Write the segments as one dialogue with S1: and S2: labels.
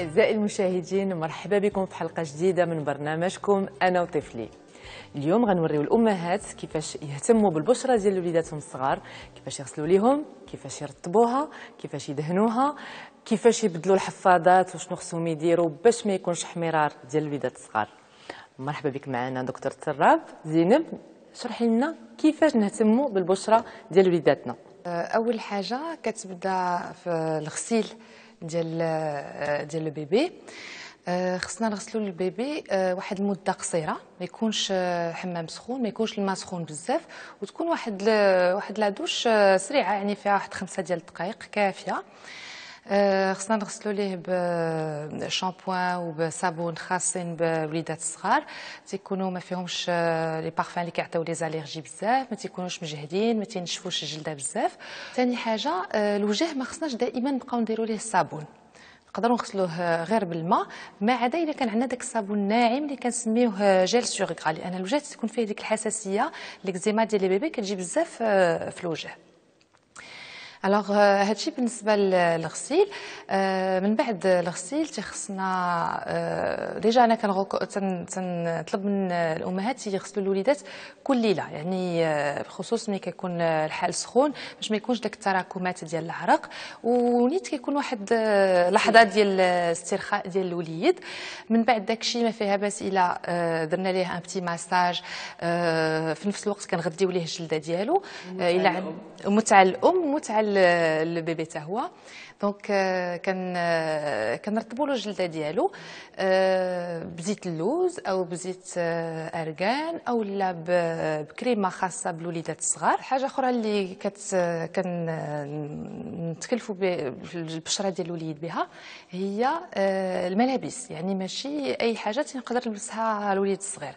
S1: أعزائي المشاهدين مرحبا بكم في حلقة جديدة من برنامجكم أنا وطفلي اليوم غنوريو الأمهات كيفاش يهتموا بالبشرة ديال وليداتهم الصغار كيفاش يغسلوا ليهم كيفاش يرطبوها كيفاش يدهنوها كيفاش يبدلوا الحفاضات وشنو خصهم يديروا باش ما يكونش حمرار ديال الوليدات الصغار مرحبا بك معنا دكتور
S2: تراب زينب
S1: شرحي لنا كيفاش نهتموا بالبشرة ديال وليداتنا
S2: أول حاجة كتبدا في الغسيل ديال آه، ديال البيبي آه، خصنا نغسلوا البيبي آه، واحد المده قصيره ما يكونش حمام سخون ما يكونش الماء سخون بزاف وتكون واحد واحد لا دوش سريعه يعني فيها واحد خمسة ديال الدقائق كافيه Euh, خصنا نغسلو ليه بشامبوان وبصابون خاصين بوليدات الصغار تيكونوا ما فيهمش لي euh, بارفان اللي كيعطيو لي زاليرجي بزاف ما تيكونوش مجهدين ما تينشفوش الجلده بزاف ثاني حاجه euh, الوجه ما خصناش دائما نبقاو نديرو ليه الصابون نقدروا نغسلوه غير بالماء ما عدا الا كان عندنا داك الصابون الناعم اللي كنسميوه جيل سيغغا لان الوجه تكون فيه ديك الحساسيه ليكزيما ديال لي بيبي كتجي بزاف في الوجه الوغ euh, هادشي بالنسبه للغسيل آه، من بعد الغسيل تيخصنا آه، ديجا انا كنطلب من الامهات يغسلوا الوليدات كل ليله يعني آه، بخصوص ملي كيكون الحال سخون باش ما يكونش داك التراكمات ديال العرق ونيت كيكون واحد لحظه ديال الاسترخاء ديال الوليد من بعد داكشي ما فيها باس الا درنا ليه ان بتي ماساج في نفس الوقت كنغديو ليه الجلده ديالو الا متعه الام متعه للبيبي حتى هو دونك كان euh, كنرطبوا له الجلده ديالو euh, بزيت اللوز او بزيت آه، ارغان او لا بكريمه خاصه بالوليدات الصغار حاجه اخرى اللي كت كنتكلفوا بالبشره ديال الوليد بها هي آه، الملابس يعني ماشي اي حاجه تنقدر نلبسها الوليد الصغير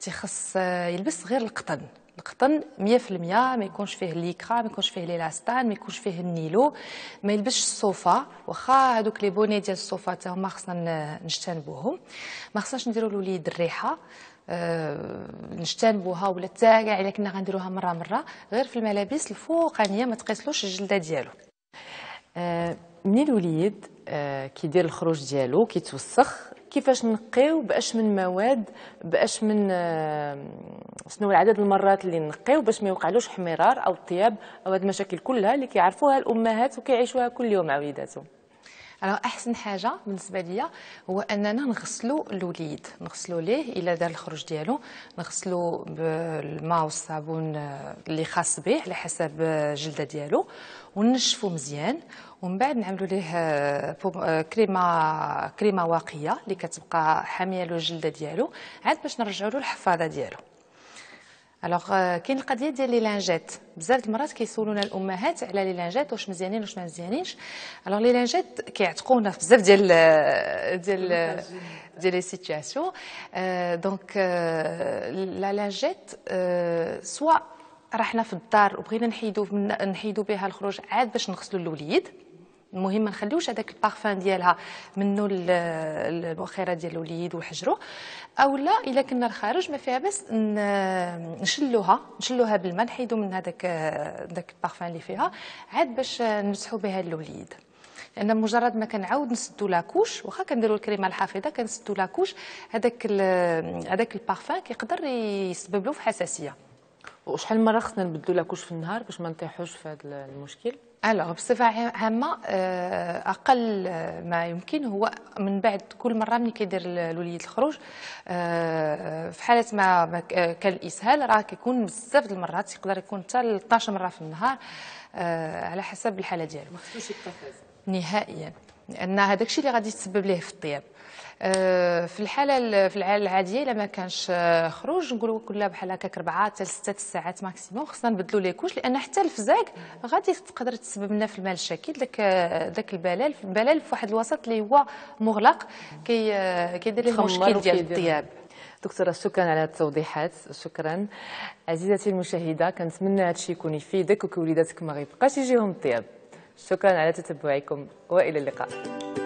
S2: تيخص آه، يلبس غير القطن القطن 100% ما يكونش فيه ليكرا ما يكونش فيه ليلاستان ما يكونش فيه النيلو ما يلبسش الصوفا واخا هذوك لي بوني ديال الصوفا حتى هما خصنا نجتنبوهم ما خصناش نديروا لوليد الريحه أه نجتنبوها ولا تاع كاع الا كنا غنديروها مره مره غير في الملابس الفوقانيه ما تقيسلوش الجلده ديالو
S1: أه من الوليد آه، كيدير الخروج ديالو كيتوسخ كيفاش نقيو باش من مواد باش من آه، شنو العدد المرات اللي نقيو باش ما يوقعلوش احمرار او طياب او هاد المشاكل
S2: كلها اللي كيعرفوها الامهات وكيعيشوها كل يوم مع وليداتهم الو احسن حاجه بالنسبه ليا هو اننا نغسلو الوليد نغسلو ليه الا دار الخروج ديالو نغسلو بالماء والصابون آه، اللي خاص به على حسب الجلده آه، ديالو ونشفوا مزيان ومن بعد نعملو ليه آه، كريمه كريمه واقيه اللي كتبقى حاميه للجلده ديالو عاد باش نرجعو له الحفاضه ديالو الوغ euh, كاين القضيه ديال لي لانجات بزاف د المرات كيسولونا الامهات على لي لانجات واش مزيانين واش ما مزيانينش الوغ لي لانجات كيعتقونا في بزاف ديال آه، ديال آه، ديال لي سيتياسيون دونك آه، لا لانجات سوا رحنا في الدار وبغينا نحيدو نحيدو بها الخروج عاد باش نغسلو الوليد المهم ما نخليوش هذاك البارفان ديالها منه المؤخره ديال الوليد وحجره اولا الا كنا الخارج ما فيها بس نشلوها نشلوها بالماء نحيدو من هذاك داك البارفان اللي فيها عاد باش نمسحوا بها الوليد لان مجرد ما كنعاود نسدو لاكوش واخا كنديروا الكريمه الحافظه كنسدو لاكوش هذاك هذاك البارفان كيقدر يسبب له في حساسيه
S1: وشحال مره خصنا نبدلو لاكوش في النهار باش ما نطيحوش في هذا المشكل
S2: الوغ بصفه عامه آه، اقل آه، ما يمكن هو من بعد كل مره ملي كيدير الوليد الخروج آه، في حاله ما كان الاسهال راه كيكون بزاف د المرات يقدر يكون حتى 12 مره في النهار على حسب الحاله ديالو نهائيا لان هذاك الشيء اللي غادي يتسبب ليه في الطياب آه، في الحاله في الحاله العاديه الا ما كانش خروج نقولوا كلها بحال هكاك 4 حتى 6 الساعات ماكسيموم خصنا نبدلوا لي كوش لان حتى الفزاك غادي تقدر تسبب لنا في المشاكل داك داك البلال البلال في واحد الوسط اللي هو مغلق كي كيدير لي مشكل ديال الطياب
S1: دكتورة شكرا على التوضيحات شكرا عزيزتي المشاهدة كنتمنى هادشي يكون يفيدك وكوليداتك ما غيبقاش يجيهم الطياب شكرا على تتبعكم والى اللقاء